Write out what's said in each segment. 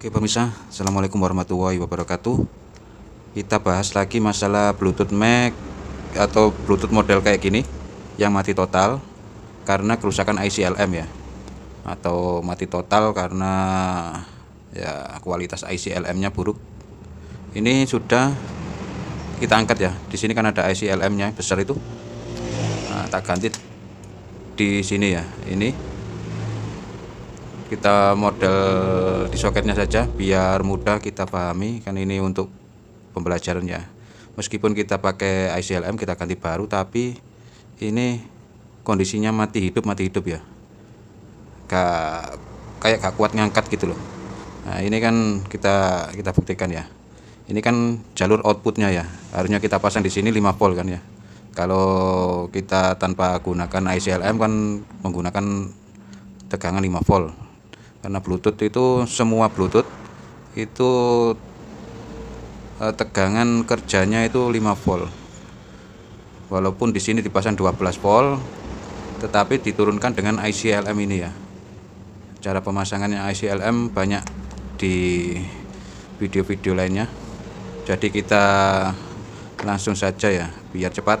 Oke pemirsa, Assalamualaikum warahmatullahi wabarakatuh Kita bahas lagi masalah Bluetooth Mac Atau Bluetooth model kayak gini Yang mati total Karena kerusakan ICLM ya Atau mati total karena Ya kualitas ICLM nya buruk Ini sudah Kita angkat ya Di sini kan ada ICLM nya besar itu nah, Tak ganti Di sini ya Ini kita model di soketnya saja biar mudah kita pahami kan ini untuk pembelajarannya meskipun kita pakai ICLM kita ganti baru tapi ini kondisinya mati hidup mati hidup ya gak, kayak gak kuat ngangkat gitu loh nah ini kan kita kita buktikan ya ini kan jalur outputnya ya harusnya kita pasang di sini 5 volt kan ya kalau kita tanpa gunakan ICLM kan menggunakan tegangan 5 volt karena bluetooth itu semua bluetooth itu eh, tegangan kerjanya itu 5 volt walaupun di sini dipasang 12 volt tetapi diturunkan dengan ICLM ini ya cara pemasangannya ICLM banyak di video-video lainnya jadi kita langsung saja ya biar cepat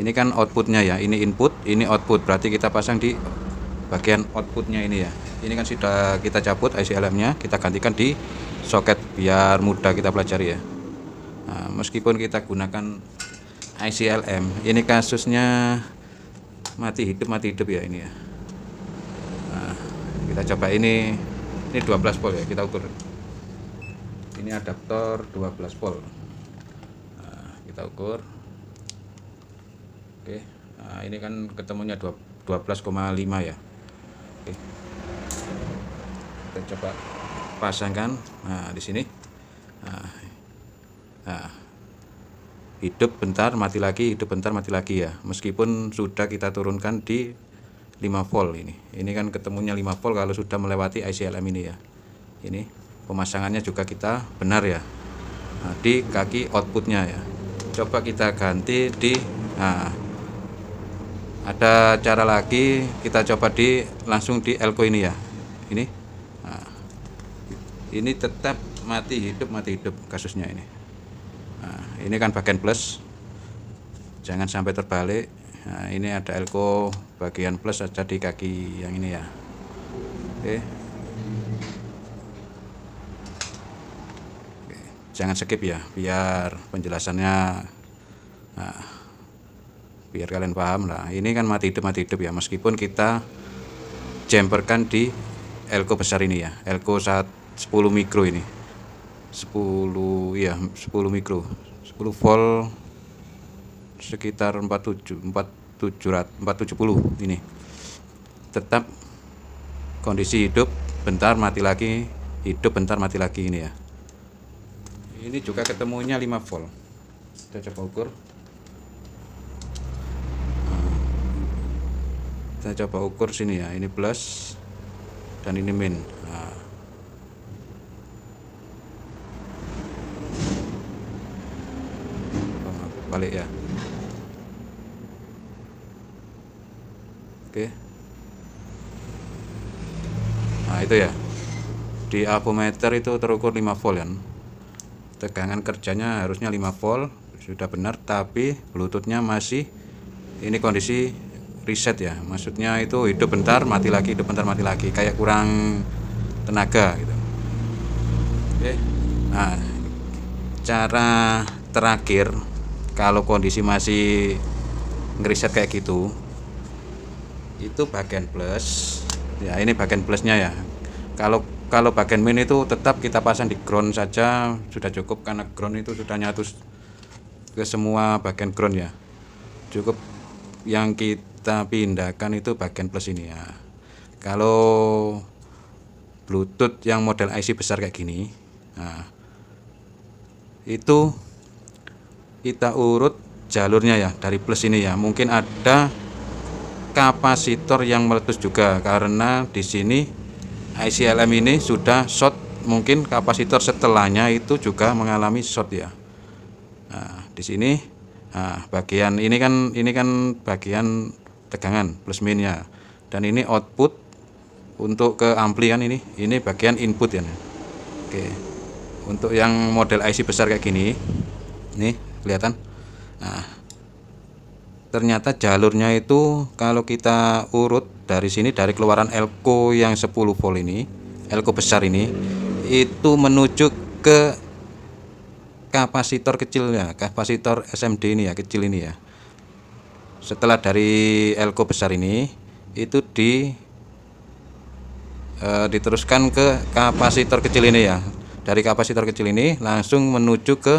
ini kan outputnya ya ini input ini output berarti kita pasang di bagian outputnya ini ya ini kan sudah kita cabut IC nya kita gantikan di soket biar mudah kita pelajari ya nah, meskipun kita gunakan IC ICLM ini kasusnya mati hidup mati hidup ya ini ya nah, kita coba ini ini 12 volt ya kita ukur ini adaptor 12 volt nah, kita ukur oke nah, ini kan ketemunya 12,5 ya oke kita coba pasangkan nah di sini nah, nah, hidup bentar mati lagi hidup bentar mati lagi ya meskipun sudah kita turunkan di 5 volt ini ini kan ketemunya 5 volt kalau sudah melewati ICLM ini ya ini pemasangannya juga kita benar ya nah, di kaki outputnya ya coba kita ganti di nah, ada cara lagi kita coba di langsung di elko ini ya ini ini tetap mati hidup mati hidup kasusnya ini nah, ini kan bagian plus jangan sampai terbalik nah, ini ada elko bagian plus saja di kaki yang ini ya oke jangan skip ya biar penjelasannya nah, biar kalian paham lah ini kan mati hidup mati hidup ya meskipun kita jemperkan di elko besar ini ya elko saat 10 mikro ini 10 ya 10 mikro 10 volt sekitar 47 47 470 ini tetap kondisi hidup bentar mati lagi hidup bentar mati lagi ini ya ini juga ketemunya 5 volt kita coba ukur kita coba ukur sini ya ini plus dan ini min nah balik ya oke nah itu ya di avometer itu terukur 5 volt ya tegangan kerjanya harusnya 5 volt sudah benar tapi bluetoothnya masih ini kondisi reset ya maksudnya itu hidup bentar mati lagi hidup bentar mati lagi kayak kurang tenaga gitu oke nah cara terakhir kalau kondisi masih ngeriset kayak gitu itu bagian plus ya ini bagian plusnya ya kalau kalau bagian min itu tetap kita pasang di ground saja sudah cukup karena ground itu sudah nyatu ke semua bagian ground ya cukup yang kita pindahkan itu bagian plus ini ya kalau bluetooth yang model IC besar kayak gini nah itu kita urut jalurnya ya dari plus ini ya mungkin ada kapasitor yang meletus juga karena di sini ICLM ini sudah short mungkin kapasitor setelahnya itu juga mengalami short ya nah, di sini nah, bagian ini kan ini kan bagian tegangan plus minnya dan ini output untuk ke ampli kan ini ini bagian input ya oke untuk yang model IC besar kayak gini nih kelihatan nah ternyata jalurnya itu kalau kita urut dari sini dari keluaran elko yang 10 volt ini elko besar ini itu menuju ke kapasitor kecilnya kapasitor SMD ini ya kecil ini ya setelah dari elko besar ini itu di e, diteruskan ke kapasitor kecil ini ya dari kapasitor kecil ini langsung menuju ke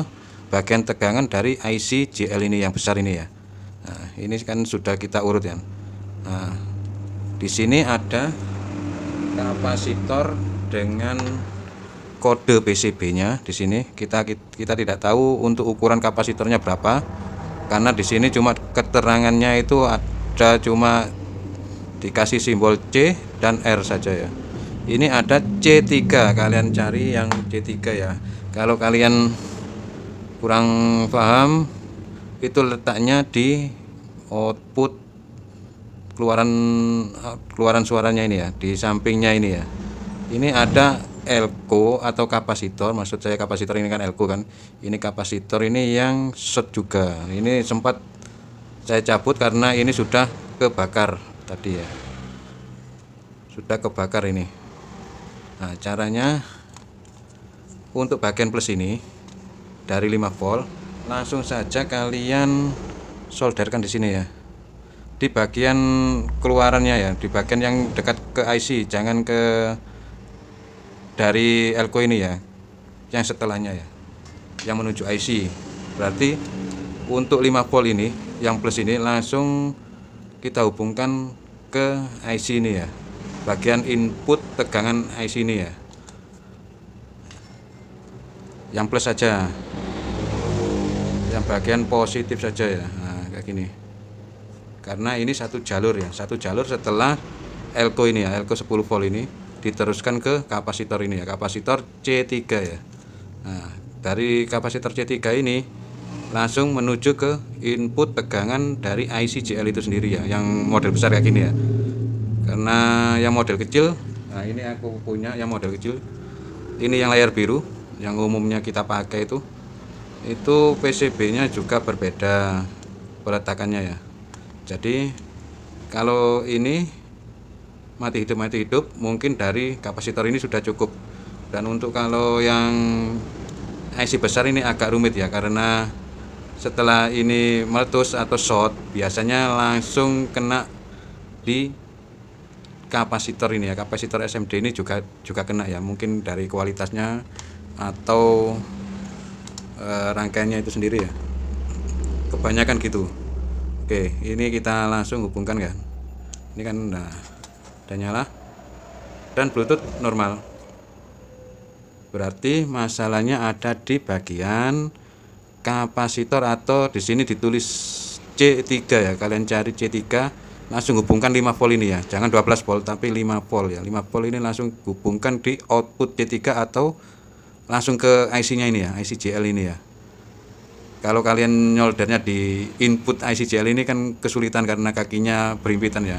bagian tegangan dari IC JL ini yang besar ini ya nah, ini kan sudah kita urut ya nah, di sini ada kapasitor dengan kode PCB nya di sini kita kita tidak tahu untuk ukuran kapasitornya berapa karena di sini cuma keterangannya itu ada cuma dikasih simbol C dan R saja ya ini ada C3 kalian cari yang C3 ya kalau kalian kurang paham itu letaknya di output keluaran keluaran suaranya ini ya di sampingnya ini ya ini ada elko atau kapasitor maksud saya kapasitor ini kan elko kan ini kapasitor ini yang set juga ini sempat saya cabut karena ini sudah kebakar tadi ya sudah kebakar ini nah caranya untuk bagian plus ini dari 5 volt langsung saja kalian solderkan di sini ya di bagian keluarannya ya di bagian yang dekat ke IC jangan ke dari elko ini ya yang setelahnya ya yang menuju IC berarti untuk 5 volt ini yang plus ini langsung kita hubungkan ke IC ini ya bagian input tegangan IC ini ya yang plus saja yang bagian positif saja ya nah, kayak gini karena ini satu jalur ya satu jalur setelah elko ini ya elko 10 volt ini diteruskan ke kapasitor ini ya kapasitor C3 ya nah, dari kapasitor C3 ini langsung menuju ke input tegangan dari IC JL itu sendiri ya yang model besar kayak gini ya karena yang model kecil nah ini aku punya yang model kecil ini yang layar biru yang umumnya kita pakai itu itu PCB nya juga berbeda peletakannya ya jadi kalau ini mati hidup mati hidup mungkin dari kapasitor ini sudah cukup dan untuk kalau yang IC besar ini agak rumit ya karena setelah ini meletus atau short biasanya langsung kena di kapasitor ini ya kapasitor SMD ini juga juga kena ya mungkin dari kualitasnya atau Eh, rangkaiannya itu sendiri ya kebanyakan gitu oke ini kita langsung hubungkan kan ini kan nah udah nyala dan bluetooth normal berarti masalahnya ada di bagian kapasitor atau di sini ditulis C3 ya kalian cari C3 langsung hubungkan 5 volt ini ya jangan 12 volt tapi 5 volt ya 5 volt ini langsung hubungkan di output C3 atau langsung ke IC-nya ini ya, IC JL ini ya. Kalau kalian nyoldernya di input IC JL ini kan kesulitan karena kakinya berimpitan ya.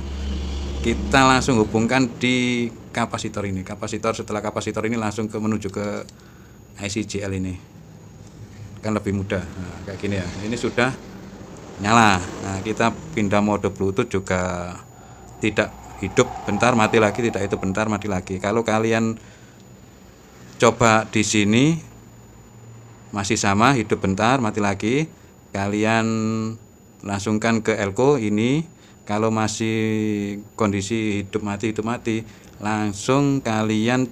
Kita langsung hubungkan di kapasitor ini. Kapasitor setelah kapasitor ini langsung ke menuju ke IC JL ini. Kan lebih mudah. Nah, kayak gini ya. Ini sudah nyala. Nah, kita pindah mode Bluetooth juga tidak hidup bentar mati lagi tidak itu bentar mati lagi kalau kalian coba di sini masih sama hidup bentar mati lagi kalian langsungkan ke elko ini kalau masih kondisi hidup mati hidup mati langsung kalian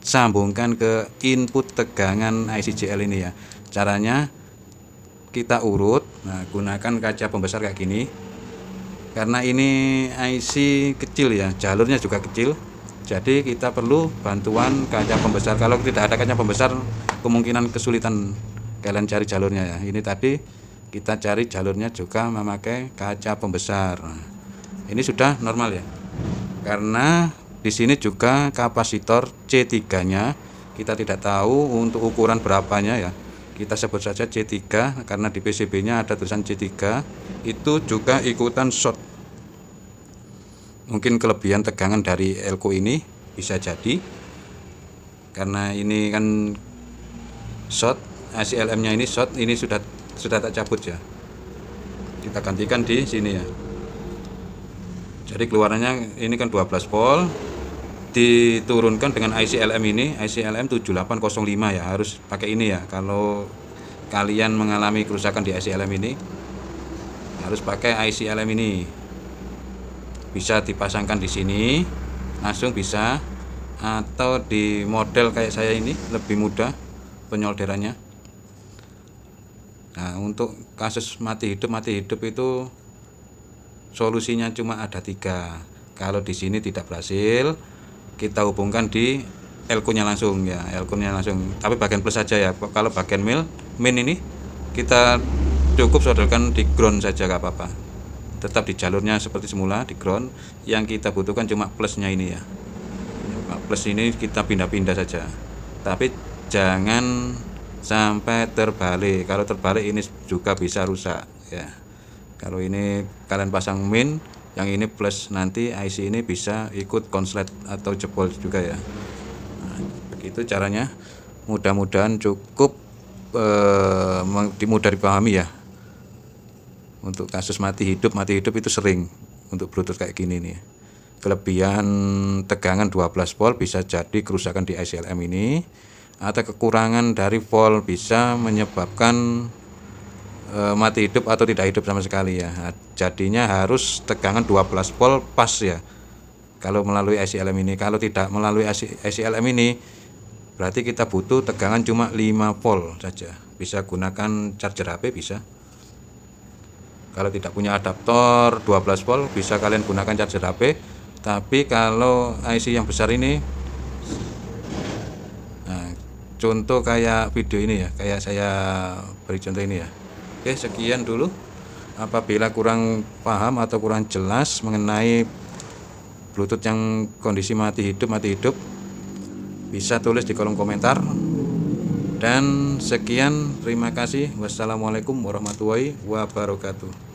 sambungkan ke input tegangan ICJL ini ya caranya kita urut nah, gunakan kaca pembesar kayak gini karena ini IC kecil ya jalurnya juga kecil jadi kita perlu bantuan kaca pembesar. Kalau tidak ada kaca pembesar, kemungkinan kesulitan kalian cari jalurnya ya. Ini tadi kita cari jalurnya juga memakai kaca pembesar. Ini sudah normal ya. Karena di sini juga kapasitor C3-nya kita tidak tahu untuk ukuran berapanya ya. Kita sebut saja C3 karena di PCB-nya ada tulisan C3 itu juga ikutan short mungkin kelebihan tegangan dari elko ini bisa jadi karena ini kan short ACLM nya ini short ini sudah sudah tak cabut ya kita gantikan di sini ya jadi keluarannya ini kan 12 volt diturunkan dengan ICLM ini ICLM 7805 ya harus pakai ini ya kalau kalian mengalami kerusakan di ICLM ini harus pakai ICLM ini bisa dipasangkan di sini langsung bisa atau di model kayak saya ini lebih mudah penyolderannya nah untuk kasus mati hidup mati hidup itu solusinya cuma ada tiga kalau di sini tidak berhasil kita hubungkan di elko langsung ya elko langsung tapi bagian plus saja ya kalau bagian mil min ini kita cukup sodorkan di ground saja gak apa-apa tetap di jalurnya seperti semula di ground yang kita butuhkan cuma plusnya ini ya plus ini kita pindah-pindah saja tapi jangan sampai terbalik kalau terbalik ini juga bisa rusak ya kalau ini kalian pasang min yang ini plus nanti IC ini bisa ikut konslet atau jebol juga ya nah, begitu caranya mudah-mudahan cukup eh, mudah dipahami ya untuk kasus mati hidup mati hidup itu sering untuk Bluetooth kayak gini nih kelebihan tegangan 12 volt bisa jadi kerusakan di ICLM ini atau kekurangan dari volt bisa menyebabkan e, mati hidup atau tidak hidup sama sekali ya jadinya harus tegangan 12 volt pas ya kalau melalui ICLM ini kalau tidak melalui ICLM ini berarti kita butuh tegangan cuma 5 volt saja bisa gunakan charger HP bisa kalau tidak punya adaptor 12 volt bisa kalian gunakan charger HP tapi kalau IC yang besar ini nah, contoh kayak video ini ya kayak saya beri contoh ini ya Oke sekian dulu apabila kurang paham atau kurang jelas mengenai Bluetooth yang kondisi mati hidup mati hidup bisa tulis di kolom komentar dan sekian terima kasih wassalamualaikum warahmatullahi wabarakatuh